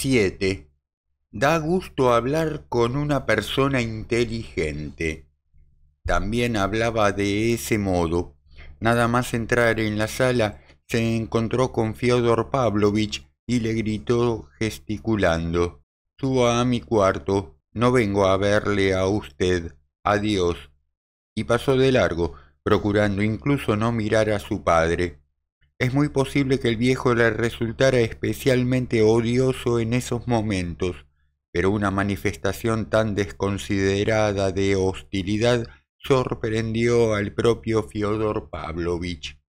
7. Da gusto hablar con una persona inteligente. También hablaba de ese modo. Nada más entrar en la sala, se encontró con Fiodor Pavlovich y le gritó gesticulando. Suba a mi cuarto, no vengo a verle a usted, adiós. Y pasó de largo, procurando incluso no mirar a su padre. Es muy posible que el viejo le resultara especialmente odioso en esos momentos, pero una manifestación tan desconsiderada de hostilidad sorprendió al propio Fiodor Pavlovich.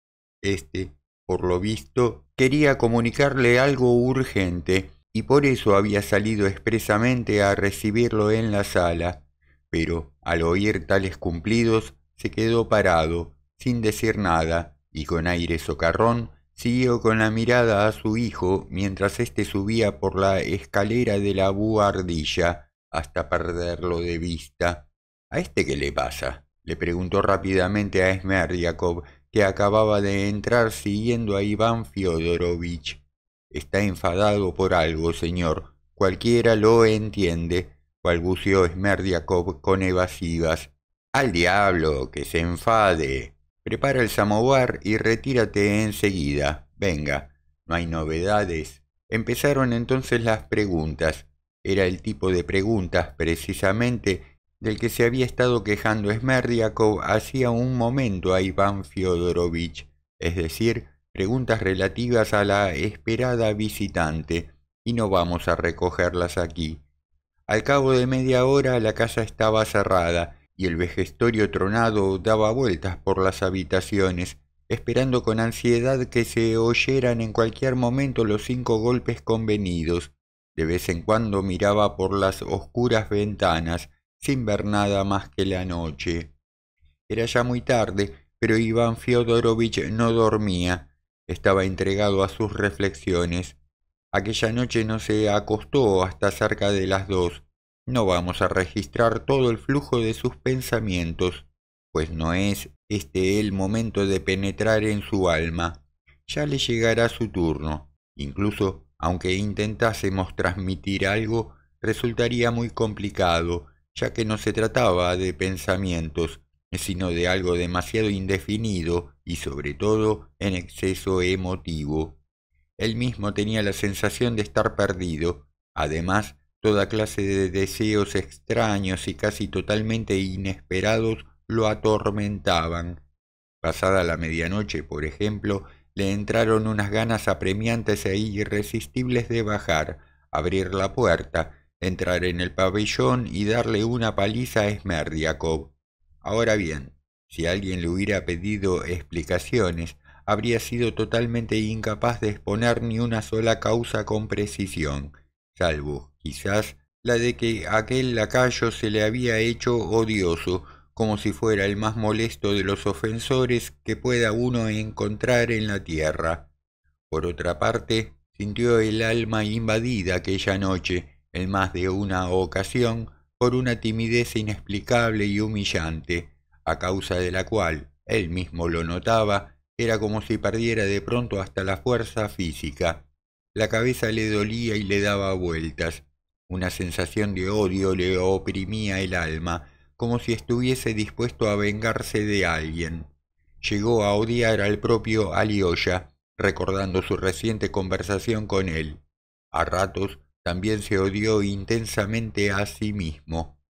Este, por lo visto, quería comunicarle algo urgente y por eso había salido expresamente a recibirlo en la sala, pero al oír tales cumplidos se quedó parado, sin decir nada, y con aire socarrón siguió con la mirada a su hijo mientras éste subía por la escalera de la buhardilla hasta perderlo de vista. ¿A este qué le pasa? le preguntó rápidamente a Esmerdiakov, que acababa de entrar siguiendo a Iván Fiodorovich. Está enfadado por algo, señor. Cualquiera lo entiende, balbuceó Esmerdiakov con evasivas. Al diablo, que se enfade. Prepara el samovar y retírate enseguida. Venga, no hay novedades. Empezaron entonces las preguntas. Era el tipo de preguntas, precisamente, del que se había estado quejando Smerdiakov hacía un momento a Iván Fyodorovich, es decir, preguntas relativas a la esperada visitante, y no vamos a recogerlas aquí. Al cabo de media hora la casa estaba cerrada y el vejestorio tronado daba vueltas por las habitaciones, esperando con ansiedad que se oyeran en cualquier momento los cinco golpes convenidos. De vez en cuando miraba por las oscuras ventanas, sin ver nada más que la noche. Era ya muy tarde, pero Iván Fyodorovich no dormía. Estaba entregado a sus reflexiones. Aquella noche no se acostó hasta cerca de las dos. No vamos a registrar todo el flujo de sus pensamientos, pues no es este el momento de penetrar en su alma. Ya le llegará su turno. Incluso, aunque intentásemos transmitir algo, resultaría muy complicado, ya que no se trataba de pensamientos, sino de algo demasiado indefinido y sobre todo en exceso emotivo. Él mismo tenía la sensación de estar perdido. Además, Toda clase de deseos extraños y casi totalmente inesperados lo atormentaban. Pasada la medianoche, por ejemplo, le entraron unas ganas apremiantes e irresistibles de bajar, abrir la puerta, entrar en el pabellón y darle una paliza a Smerdiakov. Ahora bien, si alguien le hubiera pedido explicaciones, habría sido totalmente incapaz de exponer ni una sola causa con precisión, salvo la de que aquel lacayo se le había hecho odioso, como si fuera el más molesto de los ofensores que pueda uno encontrar en la tierra. Por otra parte, sintió el alma invadida aquella noche, en más de una ocasión, por una timidez inexplicable y humillante, a causa de la cual, él mismo lo notaba, era como si perdiera de pronto hasta la fuerza física. La cabeza le dolía y le daba vueltas, una sensación de odio le oprimía el alma, como si estuviese dispuesto a vengarse de alguien. Llegó a odiar al propio Alioya, recordando su reciente conversación con él. A ratos también se odió intensamente a sí mismo.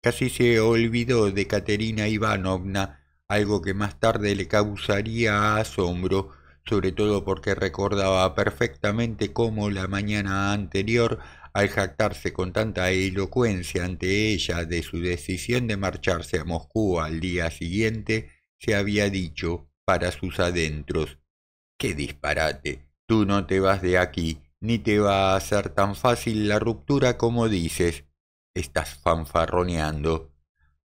Casi se olvidó de Katerina Ivanovna, algo que más tarde le causaría asombro, sobre todo porque recordaba perfectamente cómo la mañana anterior al jactarse con tanta elocuencia ante ella de su decisión de marcharse a Moscú al día siguiente, se había dicho para sus adentros Qué disparate. Tú no te vas de aquí, ni te va a hacer tan fácil la ruptura como dices. Estás fanfarroneando.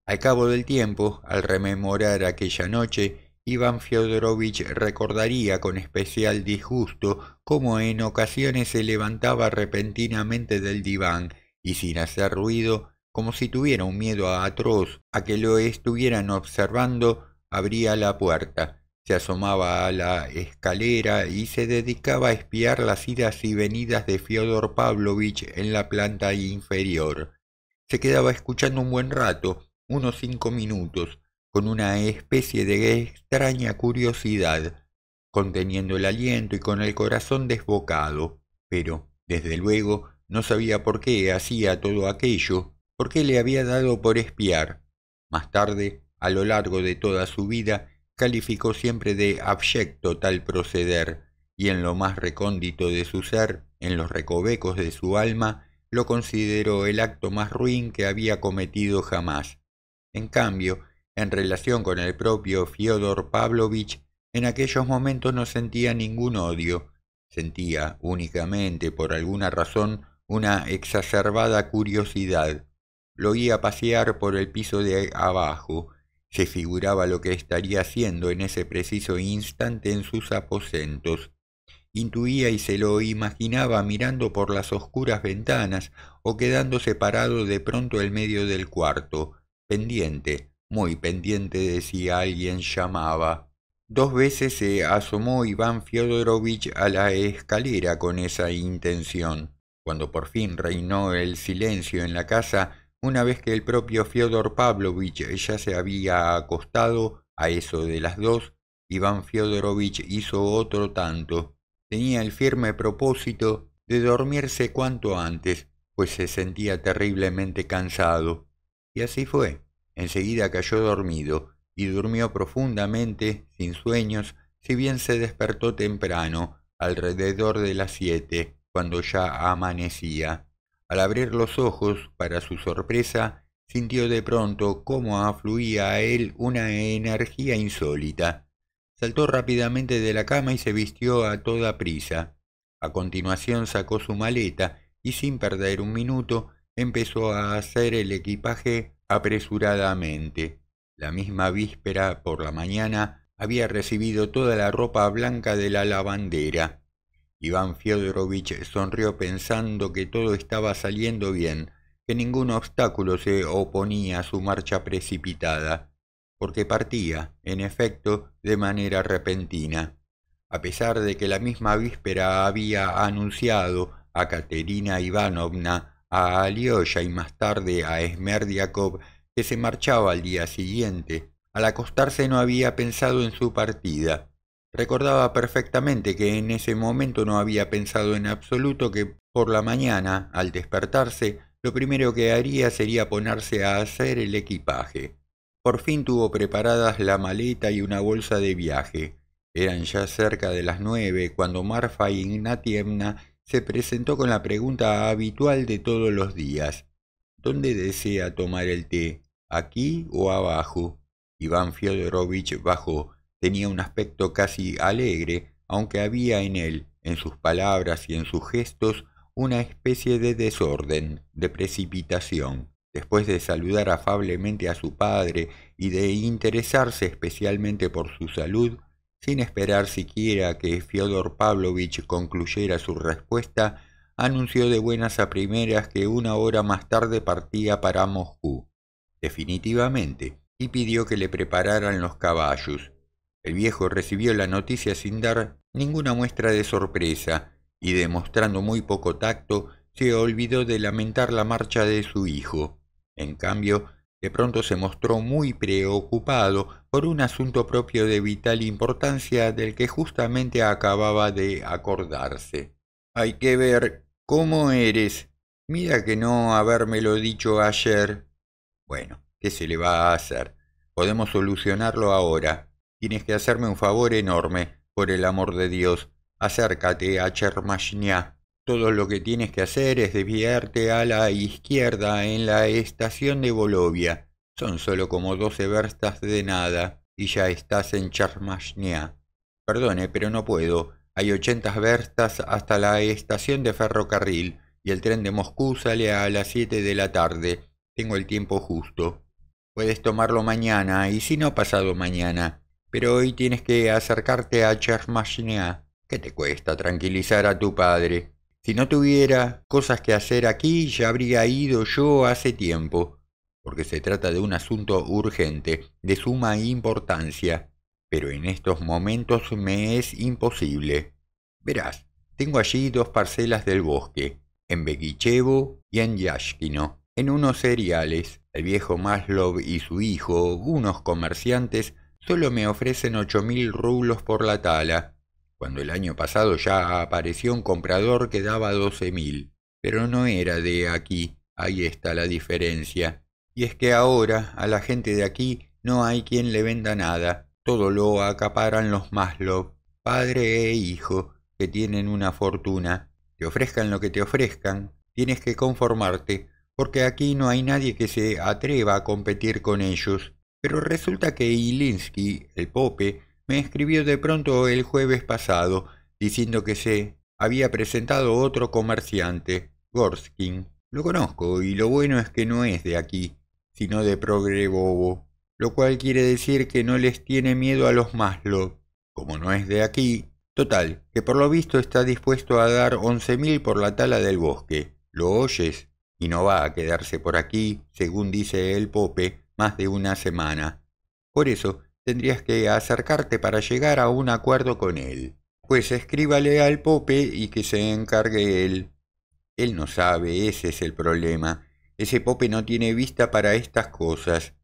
Al cabo del tiempo, al rememorar aquella noche, Iván Fyodorovich recordaría con especial disgusto cómo en ocasiones se levantaba repentinamente del diván y sin hacer ruido, como si tuviera un miedo atroz a que lo estuvieran observando, abría la puerta, se asomaba a la escalera y se dedicaba a espiar las idas y venidas de Fyodor Pavlovich en la planta inferior. Se quedaba escuchando un buen rato, unos cinco minutos, con una especie de extraña curiosidad, conteniendo el aliento y con el corazón desbocado, pero, desde luego, no sabía por qué hacía todo aquello, por qué le había dado por espiar. Más tarde, a lo largo de toda su vida, calificó siempre de abyecto tal proceder, y en lo más recóndito de su ser, en los recovecos de su alma, lo consideró el acto más ruin que había cometido jamás. En cambio, en relación con el propio Fyodor Pavlovich, en aquellos momentos no sentía ningún odio, sentía únicamente por alguna razón una exacerbada curiosidad. Lo oía pasear por el piso de abajo, se figuraba lo que estaría haciendo en ese preciso instante en sus aposentos. Intuía y se lo imaginaba mirando por las oscuras ventanas o quedándose parado de pronto en medio del cuarto, pendiente, muy pendiente de si alguien llamaba. Dos veces se asomó Iván Fiodorovich a la escalera con esa intención. Cuando por fin reinó el silencio en la casa, una vez que el propio Fyodor Pavlovich ya se había acostado, a eso de las dos, Iván Fiodorovich hizo otro tanto. Tenía el firme propósito de dormirse cuanto antes, pues se sentía terriblemente cansado. Y así fue. Enseguida cayó dormido, y durmió profundamente, sin sueños, si bien se despertó temprano, alrededor de las siete, cuando ya amanecía. Al abrir los ojos, para su sorpresa, sintió de pronto cómo afluía a él una energía insólita. Saltó rápidamente de la cama y se vistió a toda prisa. A continuación sacó su maleta y sin perder un minuto empezó a hacer el equipaje apresuradamente. La misma víspera, por la mañana, había recibido toda la ropa blanca de la lavandera. Iván Fiodorovich sonrió pensando que todo estaba saliendo bien, que ningún obstáculo se oponía a su marcha precipitada, porque partía, en efecto, de manera repentina. A pesar de que la misma víspera había anunciado a Katerina Ivanovna a Alioya y más tarde a Esmerdiakov, que se marchaba al día siguiente. Al acostarse no había pensado en su partida. Recordaba perfectamente que en ese momento no había pensado en absoluto que por la mañana, al despertarse, lo primero que haría sería ponerse a hacer el equipaje. Por fin tuvo preparadas la maleta y una bolsa de viaje. Eran ya cerca de las nueve cuando Marfa Ignatievna se presentó con la pregunta habitual de todos los días. ¿Dónde desea tomar el té? ¿Aquí o abajo? Iván Fyodorovich bajó. Tenía un aspecto casi alegre, aunque había en él, en sus palabras y en sus gestos, una especie de desorden, de precipitación. Después de saludar afablemente a su padre y de interesarse especialmente por su salud, sin esperar siquiera que Fyodor Pavlovich concluyera su respuesta, anunció de buenas a primeras que una hora más tarde partía para Moscú, definitivamente, y pidió que le prepararan los caballos. El viejo recibió la noticia sin dar ninguna muestra de sorpresa, y demostrando muy poco tacto, se olvidó de lamentar la marcha de su hijo. En cambio, de pronto se mostró muy preocupado por un asunto propio de vital importancia del que justamente acababa de acordarse. Hay que ver cómo eres. Mira que no habérmelo dicho ayer. Bueno, ¿qué se le va a hacer? Podemos solucionarlo ahora. Tienes que hacerme un favor enorme, por el amor de Dios. Acércate a Chermashnya. Todo lo que tienes que hacer es desviarte a la izquierda en la estación de Bolovia. Son solo como doce verstas de nada y ya estás en Charmashnia. Perdone, pero no puedo. Hay ochentas verstas hasta la estación de ferrocarril y el tren de Moscú sale a las siete de la tarde. Tengo el tiempo justo. Puedes tomarlo mañana y si no pasado mañana. Pero hoy tienes que acercarte a Chermashnya, ¿Qué te cuesta tranquilizar a tu padre? Si no tuviera cosas que hacer aquí, ya habría ido yo hace tiempo porque se trata de un asunto urgente, de suma importancia, pero en estos momentos me es imposible. Verás, tengo allí dos parcelas del bosque, en Beguichevo y en Yashkino. En unos cereales, el viejo Maslov y su hijo, unos comerciantes, solo me ofrecen ocho mil rublos por la tala, cuando el año pasado ya apareció un comprador que daba doce mil. Pero no era de aquí, ahí está la diferencia. Y es que ahora a la gente de aquí no hay quien le venda nada. Todo lo acaparan los Maslow, padre e hijo, que tienen una fortuna. Te ofrezcan lo que te ofrezcan, tienes que conformarte, porque aquí no hay nadie que se atreva a competir con ellos. Pero resulta que Ilinsky, el Pope, me escribió de pronto el jueves pasado, diciendo que se había presentado otro comerciante, Gorskin. Lo conozco y lo bueno es que no es de aquí sino de progre bobo, lo cual quiere decir que no les tiene miedo a los Maslow. Como no es de aquí, total, que por lo visto está dispuesto a dar once mil por la tala del bosque. ¿Lo oyes? Y no va a quedarse por aquí, según dice el Pope, más de una semana. Por eso, tendrías que acercarte para llegar a un acuerdo con él. Pues escríbale al Pope y que se encargue él. Él no sabe, ese es el problema ese Pope no tiene vista para estas cosas.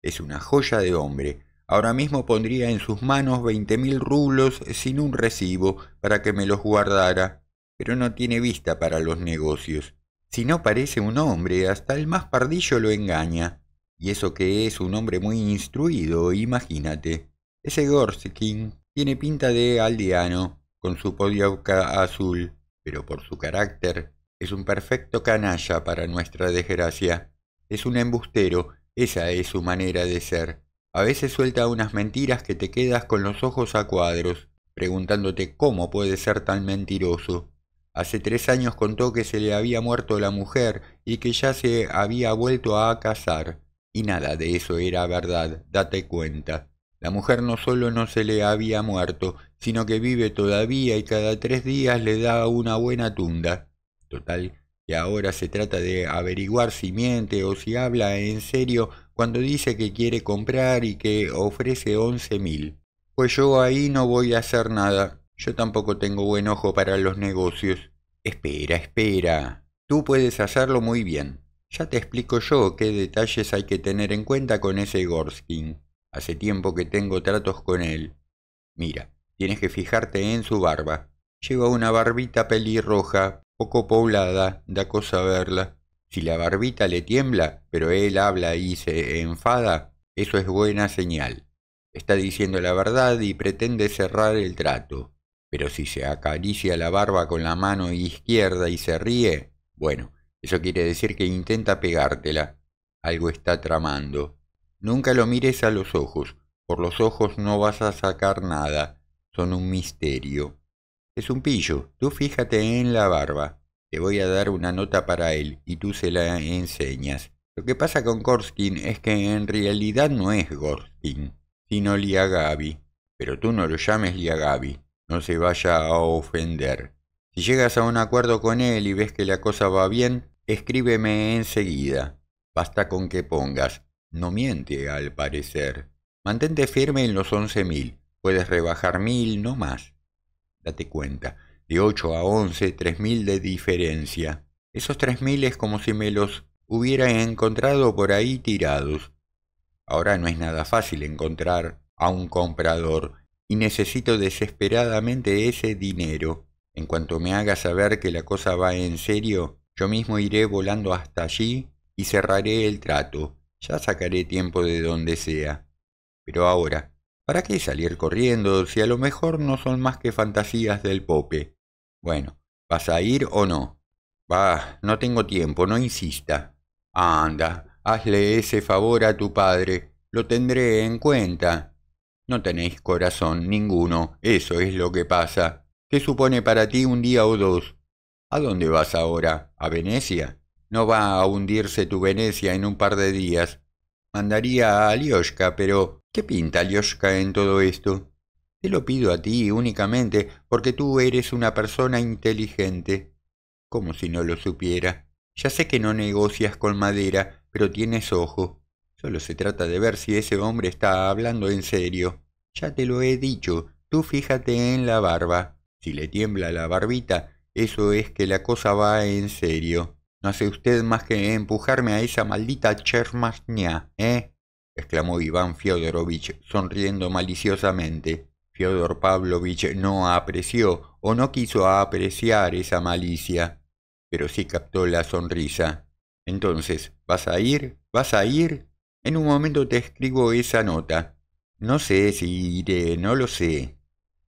Es una joya de hombre. Ahora mismo pondría en sus manos veinte mil rublos sin un recibo para que me los guardara. Pero no tiene vista para los negocios. Si no parece un hombre, hasta el más pardillo lo engaña. Y eso que es un hombre muy instruido, imagínate. Ese Gorskin tiene pinta de aldeano, con su podioca azul, pero por su carácter es un perfecto canalla para nuestra desgracia. Es un embustero, esa es su manera de ser. A veces suelta unas mentiras que te quedas con los ojos a cuadros, preguntándote cómo puede ser tan mentiroso. Hace tres años contó que se le había muerto la mujer y que ya se había vuelto a casar. Y nada de eso era verdad, date cuenta. La mujer no solo no se le había muerto, sino que vive todavía y cada tres días le da una buena tunda. Total, que ahora se trata de averiguar si miente o si habla en serio cuando dice que quiere comprar y que ofrece once mil. Pues yo ahí no voy a hacer nada. Yo tampoco tengo buen ojo para los negocios. Espera, espera. Tú puedes hacerlo muy bien. Ya te explico yo qué detalles hay que tener en cuenta con ese Gorskin. Hace tiempo que tengo tratos con él. Mira, tienes que fijarte en su barba. Lleva una barbita pelirroja, poco poblada, da cosa verla. Si la barbita le tiembla, pero él habla y se enfada, eso es buena señal. Está diciendo la verdad y pretende cerrar el trato. Pero si se acaricia la barba con la mano izquierda y se ríe, bueno, eso quiere decir que intenta pegártela. Algo está tramando. Nunca lo mires a los ojos. Por los ojos no vas a sacar nada. Son un misterio. Es un pillo, tú fíjate en la barba. Te voy a dar una nota para él y tú se la enseñas. Lo que pasa con Gorskin es que en realidad no es Gorskin, sino Liagavi. Pero tú no lo llames Liagavi. no se vaya a ofender. Si llegas a un acuerdo con él y ves que la cosa va bien, escríbeme enseguida. Basta con que pongas. No miente, al parecer. Mantente firme en los once mil. Puedes rebajar mil, no más date cuenta, de 8 a 11, 3.000 de diferencia. Esos 3.000 es como si me los hubiera encontrado por ahí tirados. Ahora no es nada fácil encontrar a un comprador y necesito desesperadamente ese dinero. En cuanto me haga saber que la cosa va en serio, yo mismo iré volando hasta allí y cerraré el trato. Ya sacaré tiempo de donde sea. Pero ahora, ¿Para qué salir corriendo si a lo mejor no son más que fantasías del Pope? Bueno, ¿vas a ir o no? Bah, no tengo tiempo, no insista. Anda, hazle ese favor a tu padre, lo tendré en cuenta. No tenéis corazón ninguno, eso es lo que pasa. ¿Qué supone para ti un día o dos? ¿A dónde vas ahora? ¿A Venecia? No va a hundirse tu Venecia en un par de días. Mandaría a Alioshka, pero ¿Qué pinta, Lyoshka en todo esto? Te lo pido a ti únicamente porque tú eres una persona inteligente. Como si no lo supiera. Ya sé que no negocias con madera, pero tienes ojo. Solo se trata de ver si ese hombre está hablando en serio. Ya te lo he dicho, tú fíjate en la barba. Si le tiembla la barbita, eso es que la cosa va en serio. No hace usted más que empujarme a esa maldita chermasña, ¿eh? exclamó Iván Fyodorovich sonriendo maliciosamente. Fyodor Pavlovich no apreció o no quiso apreciar esa malicia, pero sí captó la sonrisa. Entonces, ¿vas a ir? ¿Vas a ir? En un momento te escribo esa nota. No sé si iré, no lo sé.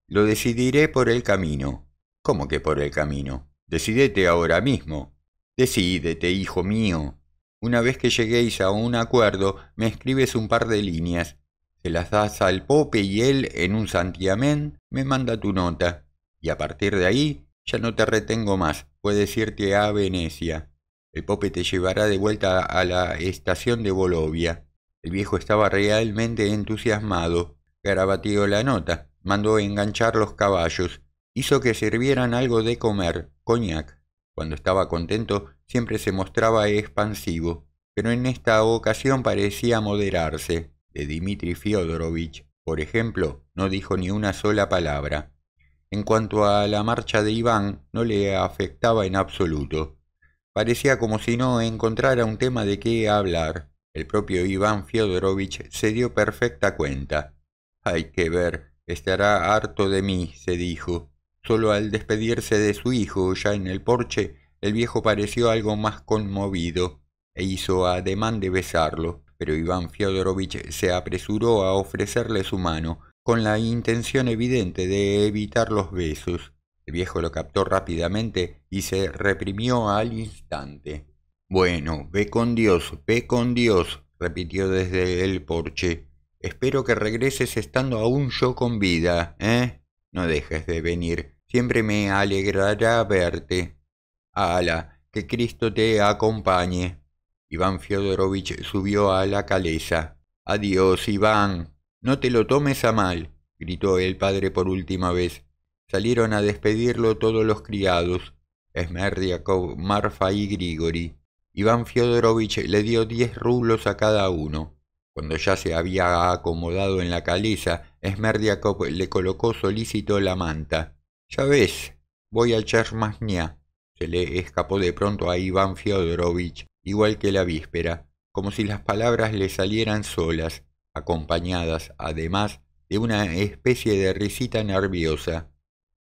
Lo decidiré por el camino. ¿Cómo que por el camino? Decídete ahora mismo. Decídete, hijo mío. Una vez que lleguéis a un acuerdo, me escribes un par de líneas. Se las das al Pope y él, en un santiamén, me manda tu nota. Y a partir de ahí, ya no te retengo más. Puedes irte a Venecia. El Pope te llevará de vuelta a la estación de Bolovia. El viejo estaba realmente entusiasmado. Garabateó la nota, mandó enganchar los caballos, hizo que sirvieran algo de comer, coñac. Cuando estaba contento, siempre se mostraba expansivo, pero en esta ocasión parecía moderarse. De Dmitri Fiodorovich, por ejemplo, no dijo ni una sola palabra. En cuanto a la marcha de Iván, no le afectaba en absoluto. Parecía como si no encontrara un tema de qué hablar. El propio Iván Fiodorovich se dio perfecta cuenta. Hay que ver, estará harto de mí, se dijo. Solo al despedirse de su hijo ya en el porche, el viejo pareció algo más conmovido e hizo ademán de besarlo, pero Iván Fyodorovich se apresuró a ofrecerle su mano, con la intención evidente de evitar los besos. El viejo lo captó rápidamente y se reprimió al instante. Bueno, ve con Dios, ve con Dios, repitió desde el porche. Espero que regreses estando aún yo con vida, ¿eh? No dejes de venir. Siempre me alegrará verte que Cristo te acompañe. Iván Fiodorovich subió a la caleza. Adiós, Iván. No te lo tomes a mal, gritó el padre por última vez. Salieron a despedirlo todos los criados, Esmerdiakov, Marfa y Grigori. Iván Fiodorovich le dio diez rublos a cada uno. Cuando ya se había acomodado en la caleza, Esmerdiakov le colocó solícito la manta. Ya ves, voy al Chermasnia. Se le escapó de pronto a Iván Fyodorovich, igual que la víspera, como si las palabras le salieran solas, acompañadas, además, de una especie de risita nerviosa.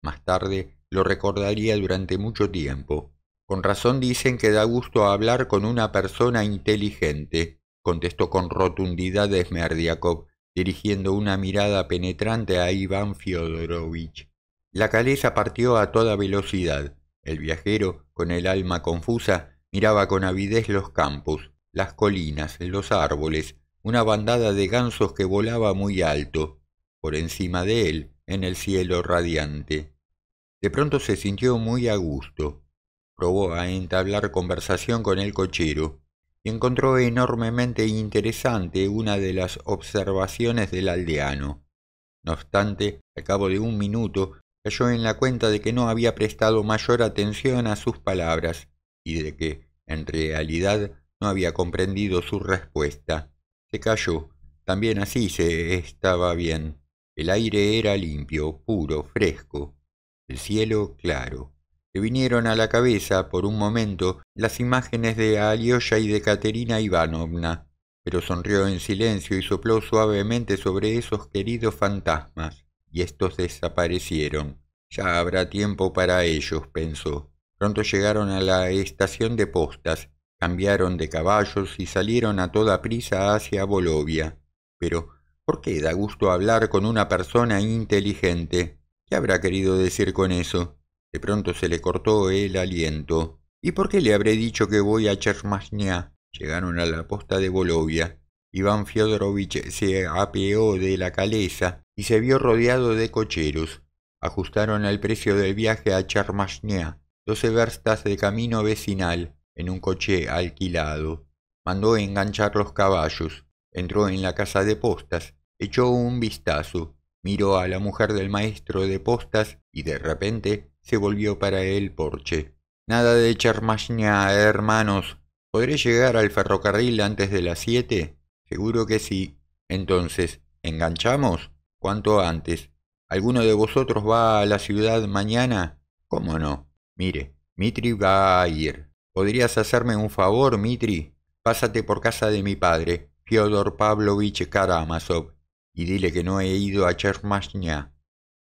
Más tarde lo recordaría durante mucho tiempo. Con razón dicen que da gusto hablar con una persona inteligente, contestó con rotundidad Smerdiakov, dirigiendo una mirada penetrante a Iván Fyodorovich. La caleza partió a toda velocidad. El viajero, con el alma confusa, miraba con avidez los campos, las colinas, los árboles, una bandada de gansos que volaba muy alto, por encima de él, en el cielo radiante. De pronto se sintió muy a gusto. Probó a entablar conversación con el cochero y encontró enormemente interesante una de las observaciones del aldeano. No obstante, al cabo de un minuto cayó en la cuenta de que no había prestado mayor atención a sus palabras y de que, en realidad, no había comprendido su respuesta. Se calló. También así se estaba bien. El aire era limpio, puro, fresco. El cielo claro. Le vinieron a la cabeza, por un momento, las imágenes de Alyosha y de Katerina Ivanovna, pero sonrió en silencio y sopló suavemente sobre esos queridos fantasmas y estos desaparecieron. Ya habrá tiempo para ellos, pensó. Pronto llegaron a la estación de postas, cambiaron de caballos y salieron a toda prisa hacia Bolovia. Pero, ¿por qué da gusto hablar con una persona inteligente? ¿Qué habrá querido decir con eso? De pronto se le cortó el aliento. ¿Y por qué le habré dicho que voy a Chermasnia? Llegaron a la posta de Bolovia. Iván Fyodorovich se apeó de la caleza, y se vio rodeado de cocheros. Ajustaron el precio del viaje a Charmasnia doce verstas de camino vecinal, en un coche alquilado. Mandó enganchar los caballos, entró en la casa de postas, echó un vistazo, miró a la mujer del maestro de postas y de repente se volvió para el porche. Nada de Charmasnia hermanos. ¿Podré llegar al ferrocarril antes de las siete? Seguro que sí. Entonces, ¿enganchamos? cuanto antes. ¿Alguno de vosotros va a la ciudad mañana? ¿Cómo no? Mire, Mitri va a ir. ¿Podrías hacerme un favor, Mitri? Pásate por casa de mi padre, Fyodor Pavlovich Karamazov, y dile que no he ido a Chermashnya.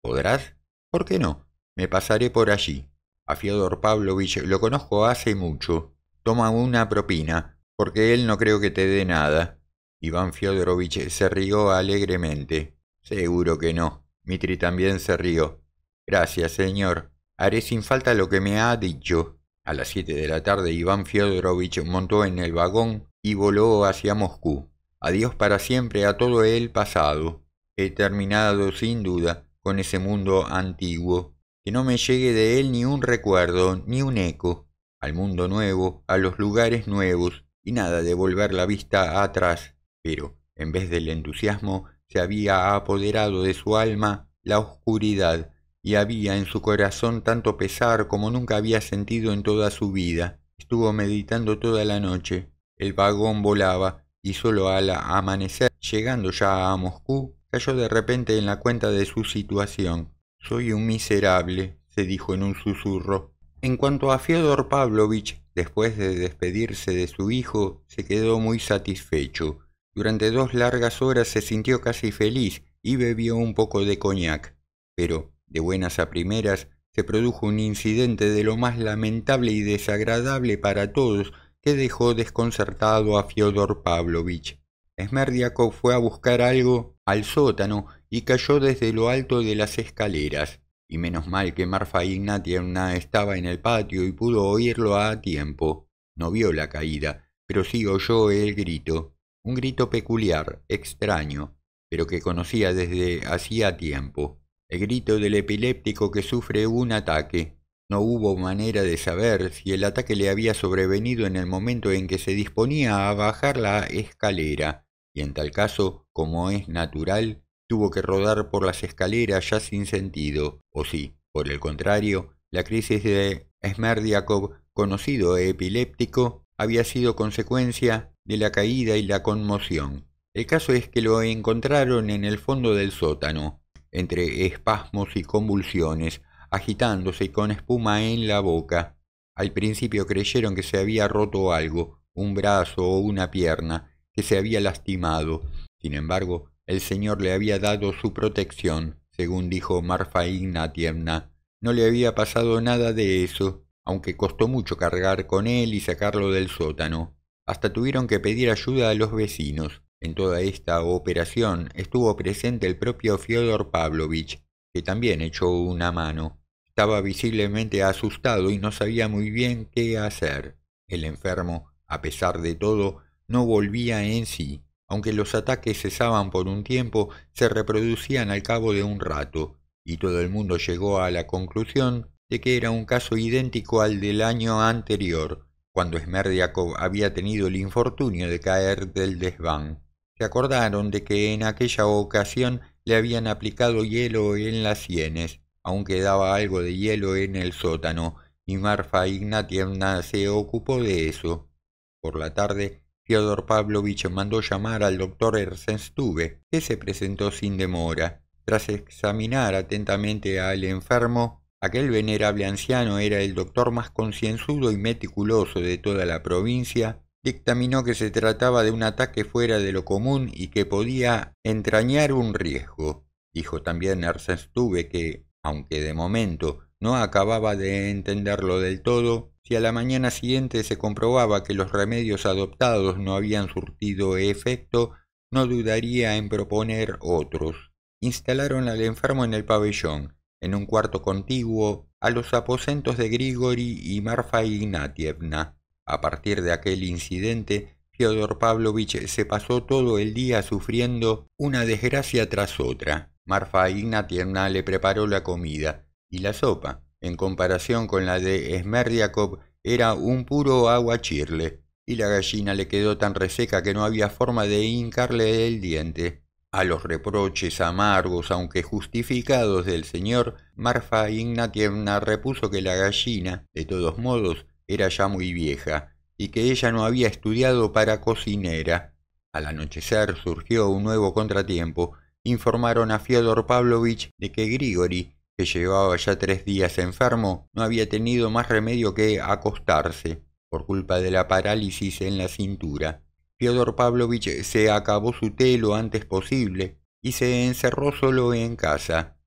¿Podrás? ¿Por qué no? Me pasaré por allí. A Fyodor Pavlovich lo conozco hace mucho. Toma una propina, porque él no creo que te dé nada. Iván Fyodorovich se rió alegremente. Seguro que no. Mitri también se rió. Gracias, señor. Haré sin falta lo que me ha dicho. A las siete de la tarde Iván Fyodorovich montó en el vagón y voló hacia Moscú. Adiós para siempre a todo el pasado. He terminado sin duda con ese mundo antiguo. Que no me llegue de él ni un recuerdo, ni un eco. Al mundo nuevo, a los lugares nuevos, y nada de volver la vista atrás. Pero, en vez del entusiasmo, se había apoderado de su alma la oscuridad, y había en su corazón tanto pesar como nunca había sentido en toda su vida. Estuvo meditando toda la noche. El vagón volaba, y solo al amanecer, llegando ya a Moscú, cayó de repente en la cuenta de su situación. Soy un miserable, se dijo en un susurro. En cuanto a Fyodor Pavlovich, después de despedirse de su hijo, se quedó muy satisfecho. Durante dos largas horas se sintió casi feliz y bebió un poco de coñac, pero, de buenas a primeras, se produjo un incidente de lo más lamentable y desagradable para todos que dejó desconcertado a Fyodor Pavlovich. Smerdiakov fue a buscar algo al sótano y cayó desde lo alto de las escaleras. Y menos mal que Marfa Ignatievna estaba en el patio y pudo oírlo a tiempo. No vio la caída, pero sí oyó el grito un grito peculiar, extraño, pero que conocía desde hacía tiempo, el grito del epiléptico que sufre un ataque. No hubo manera de saber si el ataque le había sobrevenido en el momento en que se disponía a bajar la escalera, y en tal caso, como es natural, tuvo que rodar por las escaleras ya sin sentido, o si, por el contrario, la crisis de Smerdiakov, conocido epiléptico, había sido consecuencia de la caída y la conmoción. El caso es que lo encontraron en el fondo del sótano, entre espasmos y convulsiones, agitándose y con espuma en la boca. Al principio creyeron que se había roto algo, un brazo o una pierna, que se había lastimado. Sin embargo, el Señor le había dado su protección, según dijo Marfa Ignatievna. No le había pasado nada de eso aunque costó mucho cargar con él y sacarlo del sótano. Hasta tuvieron que pedir ayuda a los vecinos. En toda esta operación estuvo presente el propio Fyodor Pavlovich, que también echó una mano. Estaba visiblemente asustado y no sabía muy bien qué hacer. El enfermo, a pesar de todo, no volvía en sí. Aunque los ataques cesaban por un tiempo, se reproducían al cabo de un rato, y todo el mundo llegó a la conclusión que era un caso idéntico al del año anterior, cuando Smerdiakov había tenido el infortunio de caer del desván. Se acordaron de que en aquella ocasión le habían aplicado hielo en las sienes, aunque daba algo de hielo en el sótano, y Marfa Ignatievna se ocupó de eso. Por la tarde, Fyodor Pavlovich mandó llamar al doctor Ersenstube, que se presentó sin demora. Tras examinar atentamente al enfermo, Aquel venerable anciano era el doctor más concienzudo y meticuloso de toda la provincia, dictaminó que se trataba de un ataque fuera de lo común y que podía entrañar un riesgo. Dijo también estuve que, aunque de momento no acababa de entenderlo del todo, si a la mañana siguiente se comprobaba que los remedios adoptados no habían surtido efecto, no dudaría en proponer otros. Instalaron al enfermo en el pabellón, en un cuarto contiguo, a los aposentos de Grigori y Marfa Ignatievna. A partir de aquel incidente, Fyodor Pavlovich se pasó todo el día sufriendo una desgracia tras otra. Marfa Ignatievna le preparó la comida y la sopa, en comparación con la de Smerdiakov, era un puro agua aguachirle, y la gallina le quedó tan reseca que no había forma de hincarle el diente. A los reproches amargos, aunque justificados, del señor, Marfa Ignatievna repuso que la gallina, de todos modos, era ya muy vieja, y que ella no había estudiado para cocinera. Al anochecer surgió un nuevo contratiempo. Informaron a Fyodor Pavlovich de que Grigori, que llevaba ya tres días enfermo, no había tenido más remedio que acostarse, por culpa de la parálisis en la cintura. Fyodor Pavlovich se acabó su té lo antes posible y se encerró solo en casa.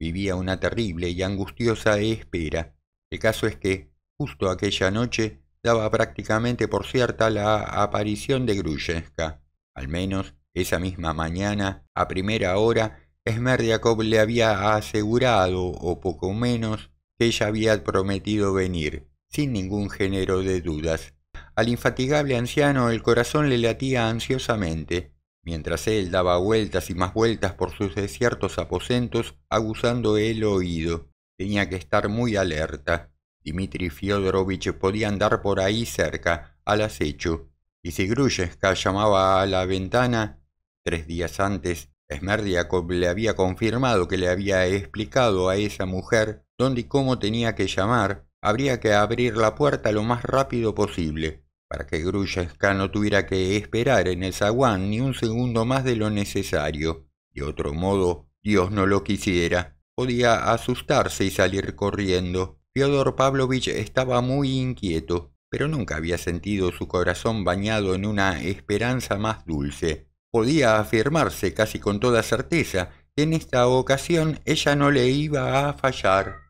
Vivía una terrible y angustiosa espera. El caso es que, justo aquella noche, daba prácticamente por cierta la aparición de Grushenska. Al menos, esa misma mañana, a primera hora, Smerdiakov le había asegurado, o poco menos, que ella había prometido venir, sin ningún género de dudas. Al infatigable anciano el corazón le latía ansiosamente, mientras él daba vueltas y más vueltas por sus desiertos aposentos, aguzando el oído. Tenía que estar muy alerta. Dmitri Fyodorovich podía andar por ahí cerca, al acecho, y si Grusheska llamaba a la ventana, tres días antes, Esmerdiakov le había confirmado que le había explicado a esa mujer dónde y cómo tenía que llamar, habría que abrir la puerta lo más rápido posible para que Grushenka no tuviera que esperar en el zaguán ni un segundo más de lo necesario. De otro modo, Dios no lo quisiera. Podía asustarse y salir corriendo. Fyodor Pavlovich estaba muy inquieto, pero nunca había sentido su corazón bañado en una esperanza más dulce. Podía afirmarse casi con toda certeza que en esta ocasión ella no le iba a fallar.